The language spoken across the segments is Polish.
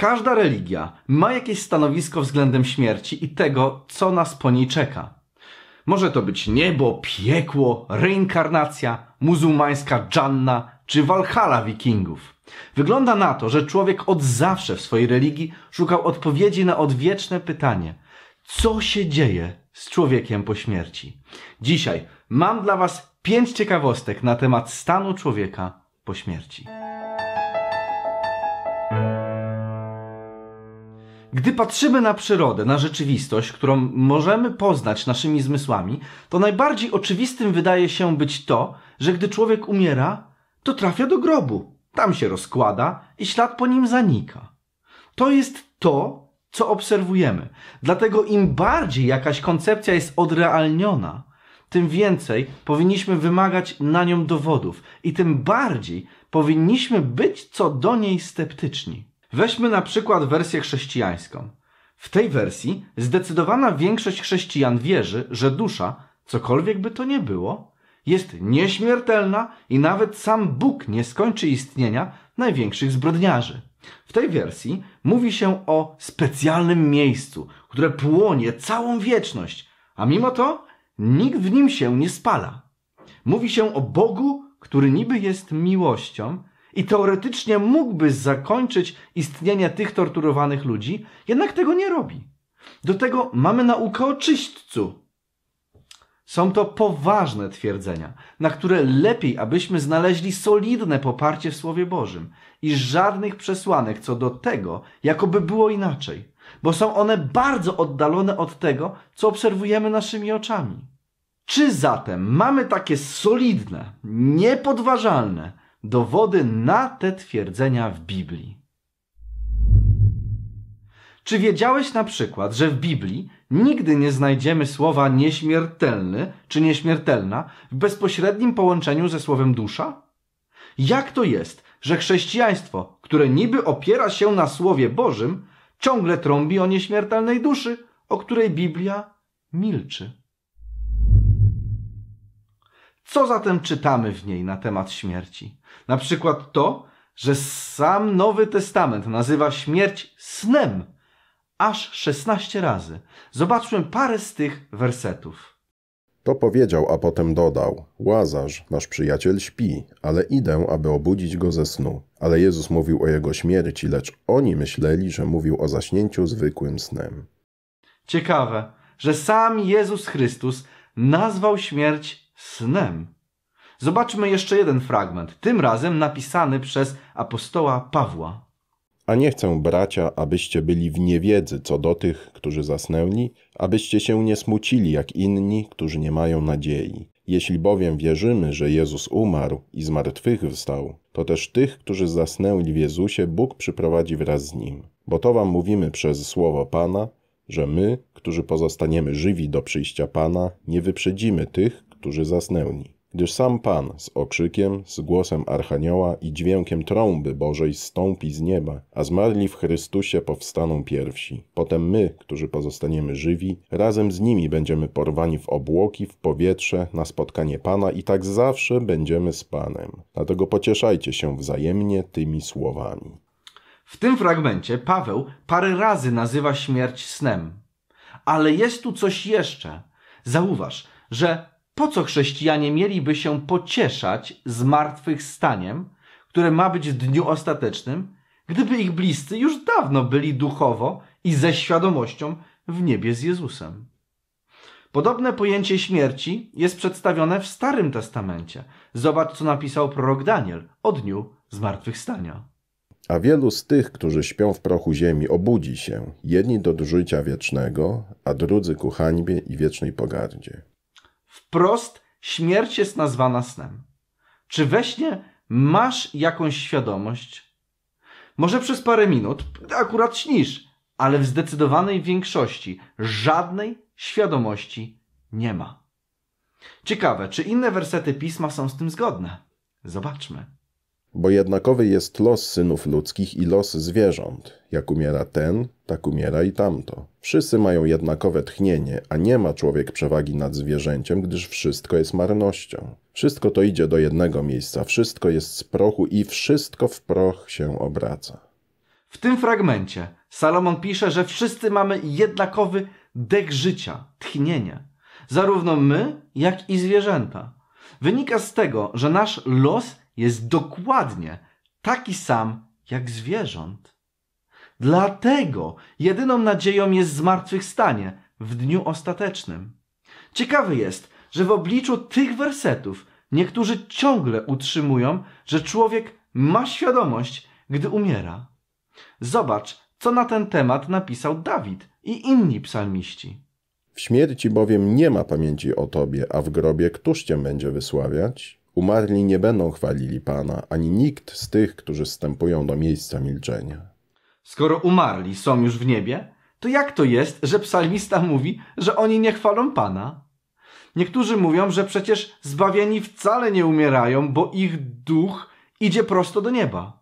Każda religia ma jakieś stanowisko względem śmierci i tego, co nas po niej czeka. Może to być niebo, piekło, reinkarnacja, muzułmańska dżanna czy walhala wikingów. Wygląda na to, że człowiek od zawsze w swojej religii szukał odpowiedzi na odwieczne pytanie – co się dzieje z człowiekiem po śmierci? Dzisiaj mam dla Was pięć ciekawostek na temat stanu człowieka po śmierci. Gdy patrzymy na przyrodę, na rzeczywistość, którą możemy poznać naszymi zmysłami, to najbardziej oczywistym wydaje się być to, że gdy człowiek umiera, to trafia do grobu. Tam się rozkłada i ślad po nim zanika. To jest to, co obserwujemy. Dlatego im bardziej jakaś koncepcja jest odrealniona, tym więcej powinniśmy wymagać na nią dowodów i tym bardziej powinniśmy być co do niej sceptyczni. Weźmy na przykład wersję chrześcijańską. W tej wersji zdecydowana większość chrześcijan wierzy, że dusza, cokolwiek by to nie było, jest nieśmiertelna i nawet sam Bóg nie skończy istnienia największych zbrodniarzy. W tej wersji mówi się o specjalnym miejscu, które płonie całą wieczność, a mimo to nikt w nim się nie spala. Mówi się o Bogu, który niby jest miłością, i teoretycznie mógłby zakończyć istnienie tych torturowanych ludzi, jednak tego nie robi. Do tego mamy naukę o czyśćcu. Są to poważne twierdzenia, na które lepiej, abyśmy znaleźli solidne poparcie w Słowie Bożym i żadnych przesłanek co do tego, jakoby było inaczej, bo są one bardzo oddalone od tego, co obserwujemy naszymi oczami. Czy zatem mamy takie solidne, niepodważalne, dowody na te twierdzenia w Biblii. Czy wiedziałeś na przykład, że w Biblii nigdy nie znajdziemy słowa nieśmiertelny czy nieśmiertelna w bezpośrednim połączeniu ze słowem dusza? Jak to jest, że chrześcijaństwo, które niby opiera się na Słowie Bożym, ciągle trąbi o nieśmiertelnej duszy, o której Biblia milczy? Co zatem czytamy w niej na temat śmierci? Na przykład to, że sam Nowy Testament nazywa śmierć snem aż 16 razy. Zobaczmy parę z tych wersetów. To powiedział, a potem dodał: Łazarz, nasz przyjaciel, śpi, ale idę, aby obudzić go ze snu. Ale Jezus mówił o jego śmierci, lecz oni myśleli, że mówił o zaśnięciu zwykłym snem. Ciekawe, że sam Jezus Chrystus nazwał śmierć snem. Zobaczmy jeszcze jeden fragment, tym razem napisany przez apostoła Pawła. A nie chcę, bracia, abyście byli w niewiedzy co do tych, którzy zasnęli, abyście się nie smucili jak inni, którzy nie mają nadziei. Jeśli bowiem wierzymy, że Jezus umarł i z martwych wstał, to też tych, którzy zasnęli w Jezusie, Bóg przyprowadzi wraz z Nim. Bo to wam mówimy przez słowo Pana, że my, którzy pozostaniemy żywi do przyjścia Pana, nie wyprzedzimy tych, którzy zasnęli. Gdyż sam Pan z okrzykiem, z głosem Archanioła i dźwiękiem trąby Bożej stąpi z nieba, a zmarli w Chrystusie powstaną pierwsi. Potem my, którzy pozostaniemy żywi, razem z nimi będziemy porwani w obłoki, w powietrze, na spotkanie Pana i tak zawsze będziemy z Panem. Dlatego pocieszajcie się wzajemnie tymi słowami. W tym fragmencie Paweł parę razy nazywa śmierć snem. Ale jest tu coś jeszcze. Zauważ, że po co chrześcijanie mieliby się pocieszać z martwych staniem, które ma być w dniu ostatecznym, gdyby ich bliscy już dawno byli duchowo i ze świadomością w niebie z Jezusem? Podobne pojęcie śmierci jest przedstawione w Starym Testamencie. Zobacz, co napisał prorok Daniel o dniu zmartwychwstania. A wielu z tych, którzy śpią w prochu ziemi, obudzi się, jedni do życia wiecznego, a drudzy ku hańbie i wiecznej pogardzie. Wprost śmierć jest nazwana snem. Czy we śnie masz jakąś świadomość? Może przez parę minut, akurat śnisz, ale w zdecydowanej większości żadnej świadomości nie ma. Ciekawe, czy inne wersety pisma są z tym zgodne? Zobaczmy. Bo jednakowy jest los synów ludzkich i los zwierząt. Jak umiera ten, tak umiera i tamto. Wszyscy mają jednakowe tchnienie, a nie ma człowiek przewagi nad zwierzęciem, gdyż wszystko jest marnością. Wszystko to idzie do jednego miejsca, wszystko jest z prochu i wszystko w proch się obraca. W tym fragmencie Salomon pisze, że wszyscy mamy jednakowy dek życia, tchnienie. Zarówno my, jak i zwierzęta. Wynika z tego, że nasz los jest dokładnie taki sam jak zwierząt. Dlatego jedyną nadzieją jest zmartwychwstanie w dniu ostatecznym. Ciekawe jest, że w obliczu tych wersetów niektórzy ciągle utrzymują, że człowiek ma świadomość, gdy umiera. Zobacz, co na ten temat napisał Dawid i inni psalmiści. W śmierci bowiem nie ma pamięci o tobie, a w grobie któż cię będzie wysławiać? Umarli nie będą chwalili Pana, ani nikt z tych, którzy wstępują do miejsca milczenia. Skoro umarli są już w niebie, to jak to jest, że psalmista mówi, że oni nie chwalą Pana? Niektórzy mówią, że przecież zbawieni wcale nie umierają, bo ich duch idzie prosto do nieba.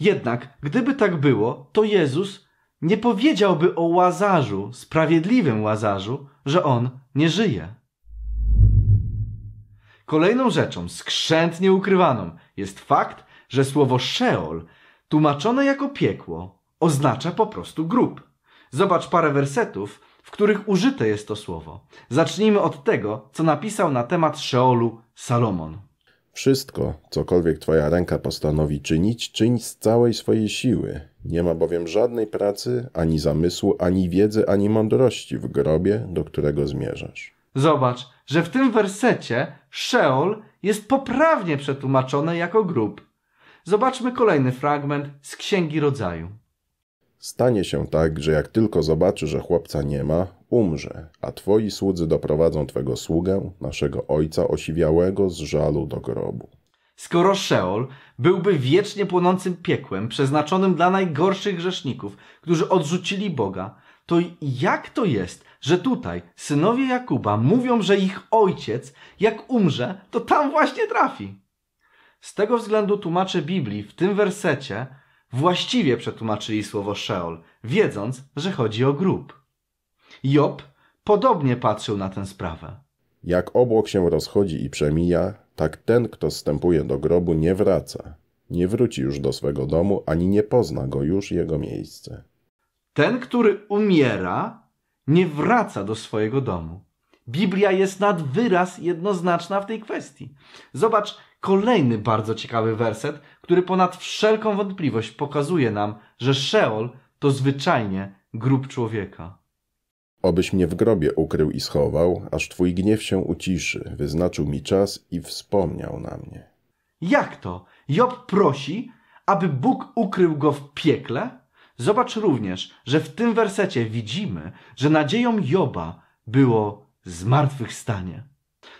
Jednak, gdyby tak było, to Jezus nie powiedziałby o łazarzu, sprawiedliwym łazarzu, że on nie żyje. Kolejną rzeczą, skrzętnie ukrywaną, jest fakt, że słowo Szeol, tłumaczone jako piekło, oznacza po prostu grób. Zobacz parę wersetów, w których użyte jest to słowo. Zacznijmy od tego, co napisał na temat Szeolu Salomon. Wszystko, cokolwiek Twoja ręka postanowi czynić, czyń z całej swojej siły. Nie ma bowiem żadnej pracy, ani zamysłu, ani wiedzy, ani mądrości w grobie, do którego zmierzasz. Zobacz, że w tym wersecie Szeol jest poprawnie przetłumaczone jako grób. Zobaczmy kolejny fragment z Księgi Rodzaju. Stanie się tak, że jak tylko zobaczy, że chłopca nie ma, umrze, a twoi słudzy doprowadzą twego sługę, naszego ojca osiwiałego z żalu do grobu skoro Szeol byłby wiecznie płonącym piekłem przeznaczonym dla najgorszych grzeszników, którzy odrzucili Boga, to jak to jest, że tutaj synowie Jakuba mówią, że ich ojciec, jak umrze, to tam właśnie trafi? Z tego względu tłumacze Biblii w tym wersecie właściwie przetłumaczyli słowo Szeol, wiedząc, że chodzi o grób. Job podobnie patrzył na tę sprawę. Jak obłok się rozchodzi i przemija, tak ten, kto wstępuje do grobu, nie wraca, nie wróci już do swego domu, ani nie pozna go już jego miejsce. Ten, który umiera, nie wraca do swojego domu. Biblia jest nad wyraz jednoznaczna w tej kwestii. Zobacz kolejny bardzo ciekawy werset, który ponad wszelką wątpliwość pokazuje nam, że Szeol to zwyczajnie grób człowieka. Obyś mnie w grobie ukrył i schował, aż twój gniew się uciszy, wyznaczył mi czas i wspomniał na mnie. Jak to? Job prosi, aby Bóg ukrył go w piekle? Zobacz również, że w tym wersecie widzimy, że nadzieją Joba było zmartwychwstanie.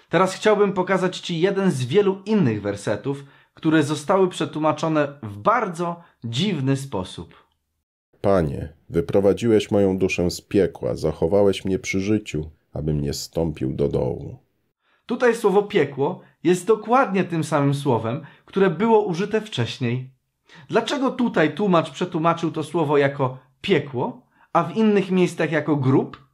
Teraz chciałbym pokazać Ci jeden z wielu innych wersetów, które zostały przetłumaczone w bardzo dziwny sposób. Panie, wyprowadziłeś moją duszę z piekła, zachowałeś mnie przy życiu, abym nie stąpił do dołu. Tutaj słowo piekło jest dokładnie tym samym słowem, które było użyte wcześniej. Dlaczego tutaj tłumacz przetłumaczył to słowo jako piekło, a w innych miejscach jako grób?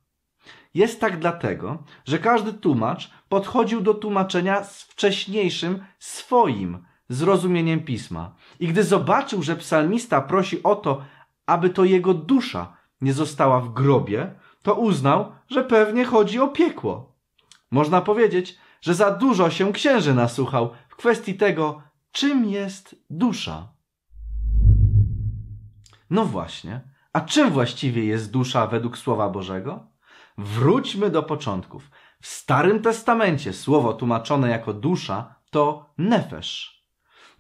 Jest tak dlatego, że każdy tłumacz podchodził do tłumaczenia z wcześniejszym swoim zrozumieniem pisma. I gdy zobaczył, że psalmista prosi o to, aby to jego dusza nie została w grobie, to uznał, że pewnie chodzi o piekło. Można powiedzieć, że za dużo się księży nasłuchał w kwestii tego, czym jest dusza. No właśnie, a czym właściwie jest dusza według Słowa Bożego? Wróćmy do początków. W Starym Testamencie słowo tłumaczone jako dusza to nefesz.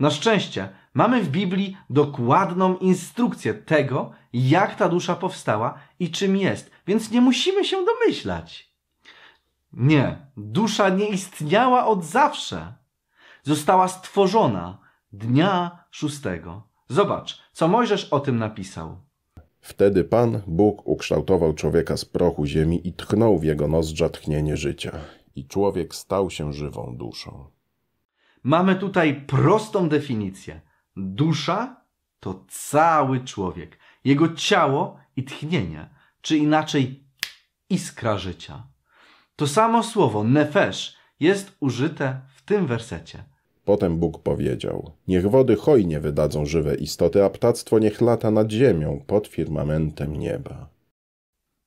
Na szczęście mamy w Biblii dokładną instrukcję tego, jak ta dusza powstała i czym jest, więc nie musimy się domyślać. Nie, dusza nie istniała od zawsze. Została stworzona dnia szóstego. Zobacz, co Mojżesz o tym napisał. Wtedy Pan Bóg ukształtował człowieka z prochu ziemi i tchnął w jego nozdrza tchnienie życia. I człowiek stał się żywą duszą. Mamy tutaj prostą definicję. Dusza to cały człowiek, jego ciało i tchnienie, czy inaczej iskra życia. To samo słowo nefesh jest użyte w tym wersecie. Potem Bóg powiedział: Niech wody hojnie wydadzą żywe istoty, a ptactwo niech lata nad ziemią, pod firmamentem nieba.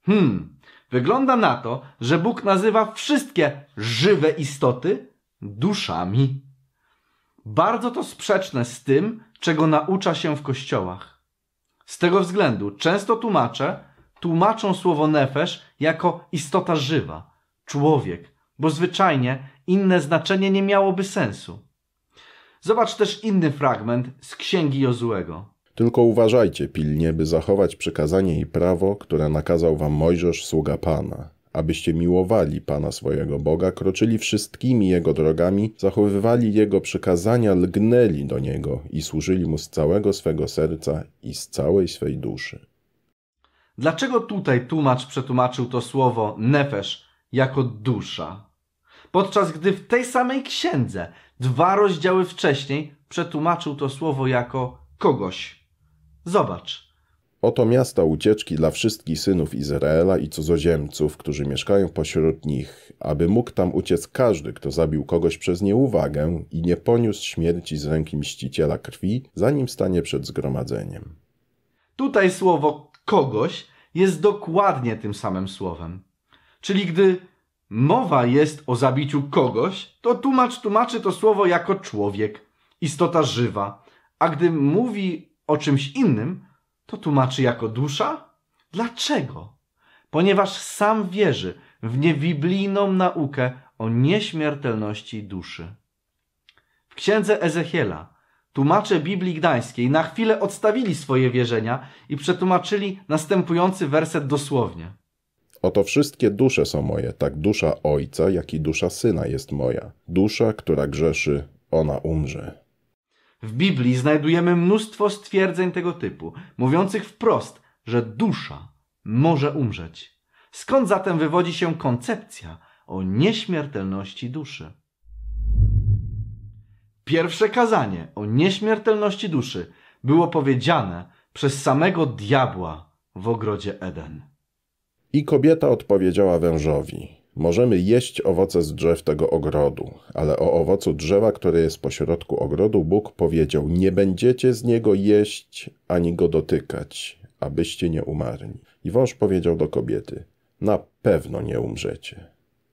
Hmm, wygląda na to, że Bóg nazywa wszystkie żywe istoty duszami bardzo to sprzeczne z tym, czego naucza się w kościołach. Z tego względu często tłumacze tłumaczą słowo nefesz jako istota żywa, człowiek, bo zwyczajnie inne znaczenie nie miałoby sensu. Zobacz też inny fragment z księgi Jozłego. Tylko uważajcie pilnie, by zachować przykazanie i prawo, które nakazał wam Mojżesz, sługa Pana abyście miłowali Pana swojego Boga, kroczyli wszystkimi Jego drogami, zachowywali Jego przykazania, lgnęli do Niego i służyli Mu z całego swego serca i z całej swej duszy. Dlaczego tutaj tłumacz przetłumaczył to słowo nefesz jako dusza? Podczas gdy w tej samej księdze, dwa rozdziały wcześniej, przetłumaczył to słowo jako kogoś. Zobacz. Oto miasta ucieczki dla wszystkich synów Izraela i cudzoziemców, którzy mieszkają pośród nich, aby mógł tam uciec każdy, kto zabił kogoś przez nieuwagę i nie poniósł śmierci z ręki mściciela krwi, zanim stanie przed zgromadzeniem. Tutaj słowo kogoś jest dokładnie tym samym słowem. Czyli gdy mowa jest o zabiciu kogoś, to tłumacz tłumaczy to słowo jako człowiek, istota żywa, a gdy mówi o czymś innym, to tłumaczy jako dusza? Dlaczego? Ponieważ sam wierzy w niewiblijną naukę o nieśmiertelności duszy. W księdze Ezechiela tłumacze Biblii Gdańskiej na chwilę odstawili swoje wierzenia i przetłumaczyli następujący werset dosłownie. Oto wszystkie dusze są moje, tak dusza ojca, jak i dusza syna jest moja. Dusza, która grzeszy, ona umrze. W Biblii znajdujemy mnóstwo stwierdzeń tego typu, mówiących wprost, że dusza może umrzeć. Skąd zatem wywodzi się koncepcja o nieśmiertelności duszy? Pierwsze kazanie o nieśmiertelności duszy było powiedziane przez samego diabła w ogrodzie Eden. I kobieta odpowiedziała wężowi: Możemy jeść owoce z drzew tego ogrodu, ale o owocu drzewa, które jest pośrodku ogrodu, Bóg powiedział: Nie będziecie z niego jeść ani go dotykać, abyście nie umarli. I wąż powiedział do kobiety: Na pewno nie umrzecie.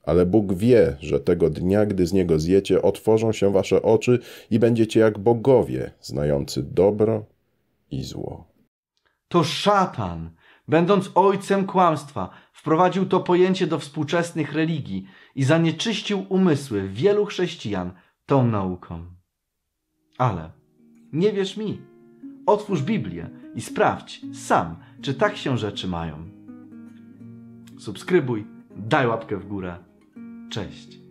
Ale Bóg wie, że tego dnia, gdy z niego zjecie, otworzą się wasze oczy i będziecie jak bogowie, znający dobro i zło. To szatan Będąc ojcem kłamstwa, wprowadził to pojęcie do współczesnych religii i zanieczyścił umysły wielu chrześcijan tą nauką. Ale nie wierz mi. Otwórz Biblię i sprawdź sam, czy tak się rzeczy mają. Subskrybuj, daj łapkę w górę. Cześć.